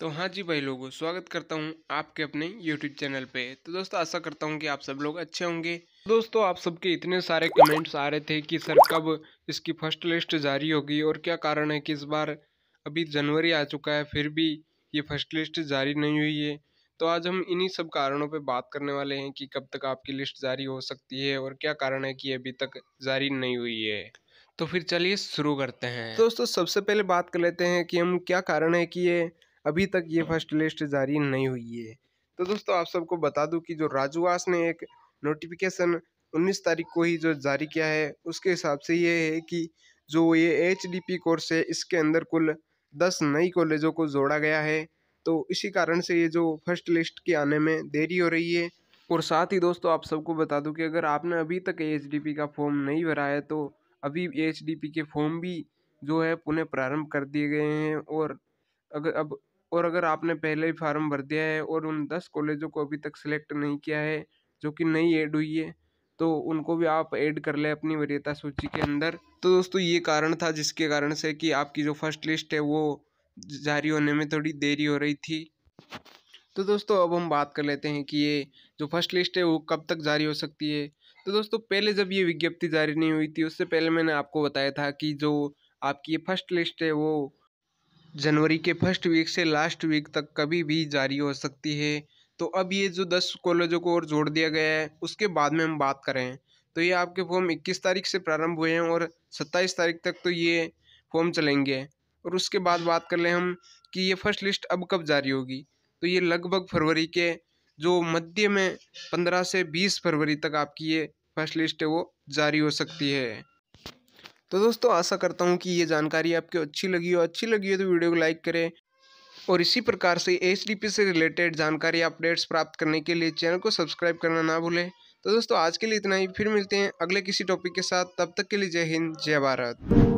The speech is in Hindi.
तो हाँ जी भाई लोगों स्वागत करता हूँ आपके अपने यूट्यूब चैनल पे तो दोस्तों आशा करता हूँ कि आप सब लोग अच्छे होंगे दोस्तों आप सबके इतने सारे कमेंट्स आ रहे थे कि सर कब इसकी फर्स्ट लिस्ट जारी होगी और क्या कारण है कि इस बार अभी जनवरी आ चुका है फिर भी ये फर्स्ट लिस्ट जारी नहीं हुई है तो आज हम इन्हीं सब कारणों पर बात करने वाले हैं कि कब तक आपकी लिस्ट जारी हो सकती है और क्या कारण है कि अभी तक जारी नहीं हुई है तो फिर चलिए शुरू करते हैं दोस्तों सबसे पहले बात कर लेते हैं कि हम क्या कारण है कि ये अभी तक ये हाँ। फर्स्ट लिस्ट जारी नहीं हुई है तो दोस्तों आप सबको बता दूं कि जो राजूवास ने एक नोटिफिकेशन 19 तारीख को ही जो जारी किया है उसके हिसाब से ये है कि जो ये एच कोर्स है इसके अंदर कुल दस नई कॉलेजों को जोड़ा गया है तो इसी कारण से ये जो फर्स्ट लिस्ट के आने में देरी हो रही है और साथ ही दोस्तों आप सबको बता दूं कि अगर आपने अभी तक एच का फॉर्म नहीं भरा है तो अभी एच के फॉर्म भी जो है पुनः प्रारंभ कर दिए गए हैं और अगर अब और अगर आपने पहले ही फार्म भर दिया है और उन दस कॉलेजों को अभी तक सिलेक्ट नहीं किया है जो कि नई ऐड हुई है तो उनको भी आप ऐड कर लें अपनी वरीयता सूची के अंदर तो दोस्तों ये कारण था जिसके कारण से कि आपकी जो फर्स्ट लिस्ट है वो जारी होने में थोड़ी देरी हो रही थी तो दोस्तों अब हम बात कर लेते हैं कि ये जो फर्स्ट लिस्ट है वो कब तक जारी हो सकती है तो दोस्तों पहले जब ये विज्ञप्ति जारी नहीं हुई थी उससे पहले मैंने आपको बताया था कि जो आपकी ये फर्स्ट लिस्ट है वो जनवरी के फर्स्ट वीक से लास्ट वीक तक कभी भी जारी हो सकती है तो अब ये जो दस कॉलेजों को और जोड़ दिया गया है उसके बाद में हम बात करें तो ये आपके फॉर्म 21 तारीख से प्रारंभ हुए हैं और 27 तारीख तक तो ये फॉर्म चलेंगे और उसके बाद बात कर लें हम कि ये फर्स्ट लिस्ट अब कब जारी होगी तो ये लगभग फरवरी के जो मध्य में 15 से 20 फरवरी तक आपकी ये फर्स्ट लिस्ट है वो जारी हो सकती है तो दोस्तों आशा करता हूँ कि ये जानकारी आपको अच्छी लगी हो अच्छी लगी हो तो वीडियो को लाइक करें और इसी प्रकार से एच से रिलेटेड जानकारी अपडेट्स प्राप्त करने के लिए चैनल को सब्सक्राइब करना ना भूलें तो दोस्तों आज के लिए इतना ही फिर मिलते हैं अगले किसी टॉपिक के साथ तब तक के लिए जय हिंद जय भारत